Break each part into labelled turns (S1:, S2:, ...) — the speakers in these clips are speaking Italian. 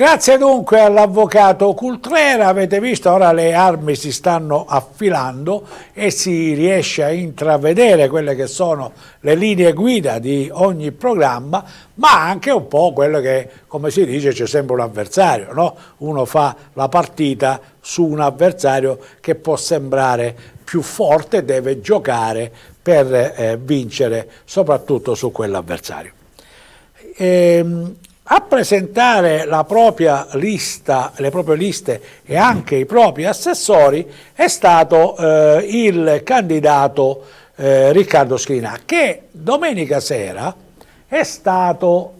S1: Grazie dunque all'avvocato Cultrera, avete visto ora le armi si stanno affilando e si riesce a intravedere quelle che sono le linee guida di ogni programma, ma anche un po' quello che, come si dice, c'è sempre un avversario, no? uno fa la partita su un avversario che può sembrare più forte, e deve giocare per eh, vincere soprattutto su quell'avversario. Ehm, a presentare la propria lista, le proprie liste e anche i propri assessori è stato eh, il candidato eh, Riccardo Schina che domenica sera è stato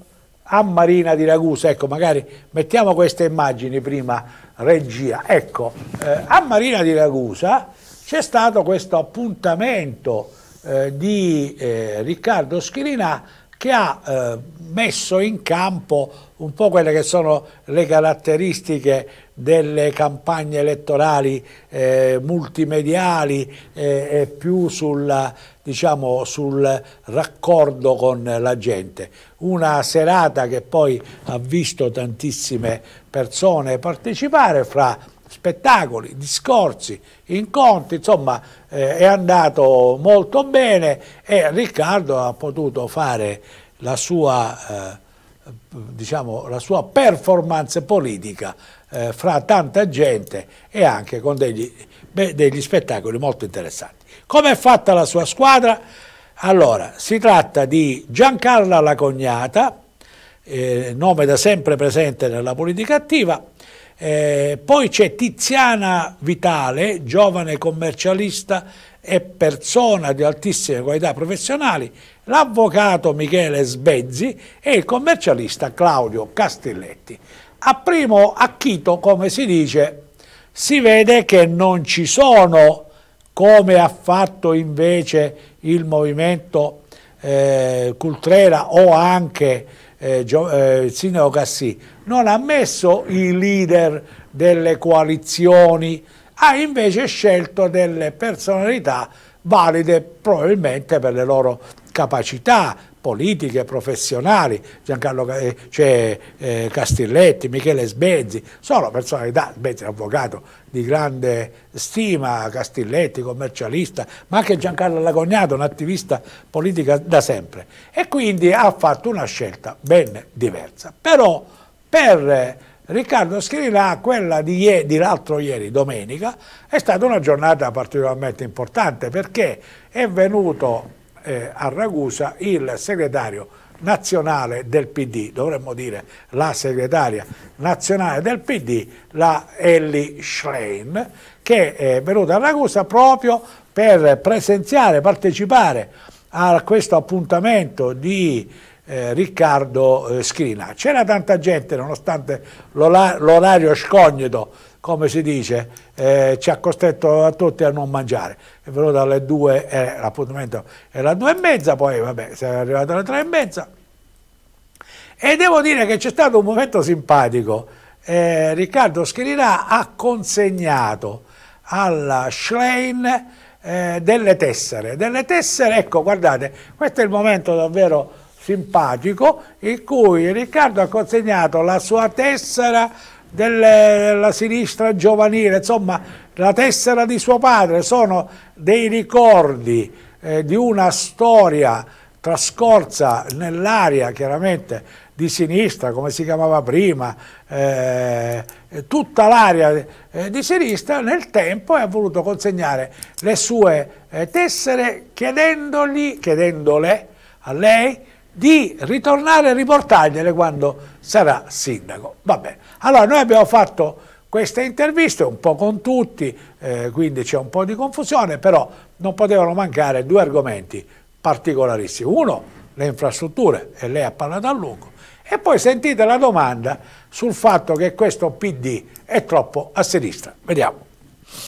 S1: a Marina di Ragusa, ecco magari mettiamo queste immagini prima regia, ecco eh, a Marina di Ragusa c'è stato questo appuntamento eh, di eh, Riccardo Schirinà che ha eh, messo in campo un po' quelle che sono le caratteristiche delle campagne elettorali eh, multimediali eh, e più sul, diciamo, sul raccordo con la gente. Una serata che poi ha visto tantissime persone partecipare fra spettacoli, discorsi, incontri, insomma eh, è andato molto bene e Riccardo ha potuto fare la sua, eh, diciamo, la sua performance politica eh, fra tanta gente e anche con degli, beh, degli spettacoli molto interessanti. Come è fatta la sua squadra? Allora, si tratta di Giancarla Lacognata, Cognata, eh, nome da sempre presente nella politica attiva, eh, poi c'è Tiziana Vitale, giovane commercialista e persona di altissime qualità professionali, l'avvocato Michele Sbezzi e il commercialista Claudio Castelletti. A primo acchito, come si dice, si vede che non ci sono, come ha fatto invece il movimento eh, Cultrera o anche eh, eh Sino Cassì, non ha messo i leader delle coalizioni, ha invece scelto delle personalità valide probabilmente per le loro capacità politiche, professionali, Giancarlo cioè, eh, eh Castilletti, Michele Sbezzi, sono personalità, Sbezzi è un avvocato di grande stima, Castilletti, commercialista, ma anche Giancarlo Lagognato, un attivista politica da sempre. E quindi ha fatto una scelta ben diversa. Però per Riccardo Schirilà, quella di, di l'altro ieri, domenica, è stata una giornata particolarmente importante perché è venuto eh, a Ragusa il segretario nazionale del PD, dovremmo dire la segretaria nazionale del PD, la Ellie Schlein, che è venuta a Ragusa proprio per presenziare, partecipare a questo appuntamento di eh, Riccardo eh, Scrina. C'era tanta gente, nonostante l'orario scogneto, come si dice, eh, ci ha costretto a tutti a non mangiare. È venuto alle 2, eh, l'appuntamento era alle 2 e mezza, poi vabbè, si è arrivato alle tre e mezza. E devo dire che c'è stato un momento simpatico. Eh, Riccardo Schirina ha consegnato alla Schlein eh, delle tessere. Delle tessere, ecco, guardate, questo è il momento davvero simpatico in cui Riccardo ha consegnato la sua tessera della sinistra giovanile, insomma la tessera di suo padre, sono dei ricordi eh, di una storia trascorsa nell'area chiaramente di sinistra, come si chiamava prima, eh, tutta l'area eh, di sinistra nel tempo e ha voluto consegnare le sue eh, tessere chiedendogli, chiedendole a lei di ritornare a riportargliele quando sarà sindaco. Vabbè, allora noi abbiamo fatto queste interviste un po' con tutti, eh, quindi c'è un po' di confusione, però non potevano mancare due argomenti particolarissimi. Uno, le infrastrutture, e lei ha parlato a lungo, e poi sentite la domanda sul fatto che questo PD è troppo a sinistra. Vediamo.